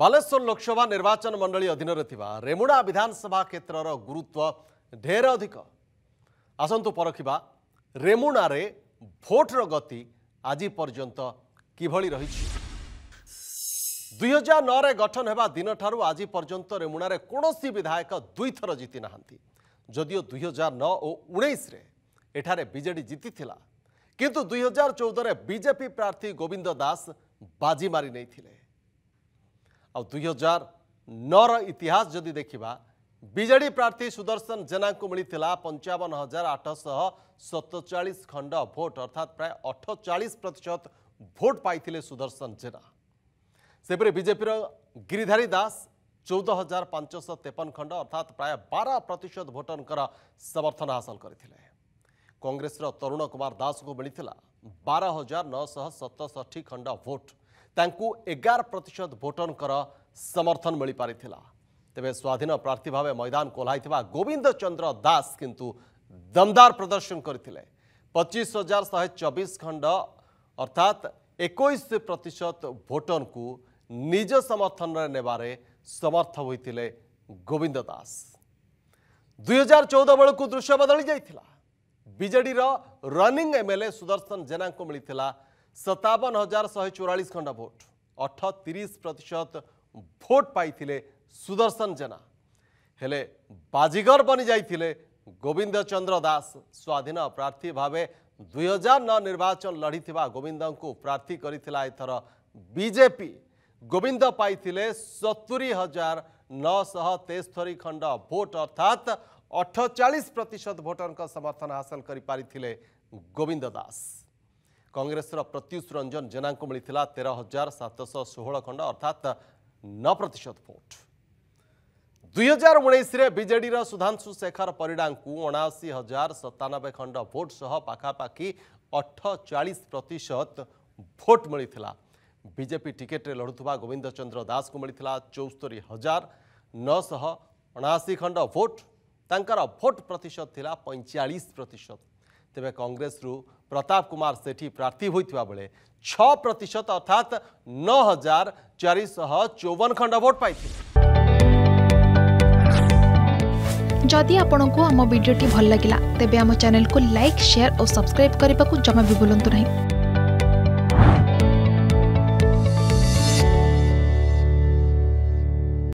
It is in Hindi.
ବାଲେଶ୍ୱର ଲୋକସଭା ନିର୍ବାଚନ ମଣ୍ଡଳୀ ଅଧୀନରେ ଥିବା ରେମୁଣା ବିଧାନସଭା କ୍ଷେତ୍ରର ଗୁରୁତ୍ୱ ଢେର ଅଧିକ ଆସନ୍ତୁ ପରଖିବା ରେମୁଣାରେ ଭୋଟର ଗତି ଆଜି ପର୍ଯ୍ୟନ୍ତ କିଭଳି ରହିଛି ଦୁଇହଜାର ନଅରେ ଗଠନ ହେବା ଦିନଠାରୁ ଆଜି ପର୍ଯ୍ୟନ୍ତ ରେମୁଣାରେ କୌଣସି ବିଧାୟକ ଦୁଇଥର ଜିତି ନାହାନ୍ତି ଯଦିଓ ଦୁଇହଜାର ନଅ ଓ ଉଣେଇଶରେ ଏଠାରେ ବିଜେଡ଼ି ଜିତିଥିଲା କିନ୍ତୁ ଦୁଇହଜାର ଚଉଦରେ ବିଜେପି ପ୍ରାର୍ଥୀ ଗୋବିନ୍ଦ ଦାସ ବାଜି ମାରି ନେଇଥିଲେ दुई हजार नौ इतिहास जदि देखा बीजेडी प्रार्थी सुदर्शन जेना को मिले पंचावन हजार आठश सतचा खंड भोट अर्थात प्राय अठचा प्रतिशत भोट पाई सुदर्शन जेना से बजेपी गिरीधारी दास चौदह हजार पांचश तेपन खंड अर्थात प्राय बार प्रतिशत भोटर समर्थन हासिल करते कंग्रेस तरुण कुमार दास को मिले बार हजार नौश सतष्टी खंड भोट ତାଙ୍କୁ ଏଗାର ପ୍ରତିଶତ ଭୋଟରଙ୍କର ସମର୍ଥନ ମିଳିପାରିଥିଲା ତେବେ ସ୍ୱାଧୀନ ପ୍ରାର୍ଥୀ ଭାବେ ମଇଦାନକୁ ଓହ୍ଲାଇଥିବା ଗୋବିନ୍ଦ ଚନ୍ଦ୍ର ଦାସ କିନ୍ତୁ ଦମଦାର ପ୍ରଦର୍ଶନ କରିଥିଲେ ପଚିଶ ହଜାର ଶହେ ଚବିଶ ଖଣ୍ଡ ଅର୍ଥାତ୍ ଏକୋଇଶ ପ୍ରତିଶତ ଭୋଟରଙ୍କୁ ନିଜ ସମର୍ଥନରେ ନେବାରେ ସମର୍ଥ ହୋଇଥିଲେ ଗୋବିନ୍ଦ ଦାସ ଦୁଇ ହଜାର ଚଉଦ ବେଳକୁ ଦୃଶ୍ୟ ବଦଳି ଯାଇଥିଲା ବିଜେଡ଼ିର ରନିଂ ଏମ୍ଏଲ୍ଏ ସୁଦର୍ଶନ ଜେନାଙ୍କୁ ମିଳିଥିଲା सतावन हजार शहे चौरास खंड भोट अठतीस प्रतिशत भोट पाई सुदर्शन जेना हेले बाजीगर बनी जाते गोविंद चंद्र दास स्वाधीन प्रार्थी भाव दुई हजार नौ निर्वाचन लड़ी गोविंद को प्रार्थी करता बीजेपी गोविंद पाई सतुरी हजार नौश तेस्तरी खंड भोट अर्थात अठचाश प्रतिशत भोटर समर्थन हासिल कर पारि गोविंद दास କଂଗ୍ରେସର ପ୍ରତ୍ୟୁଷ ରଞ୍ଜନ ଜେନାଙ୍କୁ ମିଳିଥିଲା ତେର ହଜାର ସାତଶହ ଷୋହଳ ଖଣ୍ଡ ଅର୍ଥାତ୍ ନଅ ପ୍ରତିଶତ ଭୋଟ ଦୁଇ ହଜାର ଉଣେଇଶରେ ବିଜେଡ଼ିର ସୁଧାଂଶୁ ଶେଖର ପରିଡ଼ାଙ୍କୁ ଅଣାଅଶୀ ହଜାର ସତାନବେ ଖଣ୍ଡ ଭୋଟ ସହ ପାଖାପାଖି ଅଠଚାଳିଶ ପ୍ରତିଶତ ଭୋଟ ମିଳିଥିଲା ବିଜେପି ଟିକେଟ୍ରେ ଲଢ଼ୁଥିବା ଗୋବିନ୍ଦ ଚନ୍ଦ୍ର ଦାସଙ୍କୁ ମିଳିଥିଲା ଚଉସ୍ତରୀ ହଜାର ନଅଶହ ଅଣାଅଶୀ ଖଣ୍ଡ ଭୋଟ ତାଙ୍କର ଭୋଟ ପ୍ରତିଶତ ଥିଲା ପଇଁଚାଳିଶ ପ୍ରତିଶତ तेरे कंग्रेस प्रताप कुमार सेठी प्रार्थी होता बेले छ प्रतिशत अर्थात नौ हजार चारिश चौवन खंड भोट पाई जदि आपण आम भिड्टे भल लगा तेब चेल को लाइक सेयार और सब्सक्राइब करने को जमा भी बुलां नहीं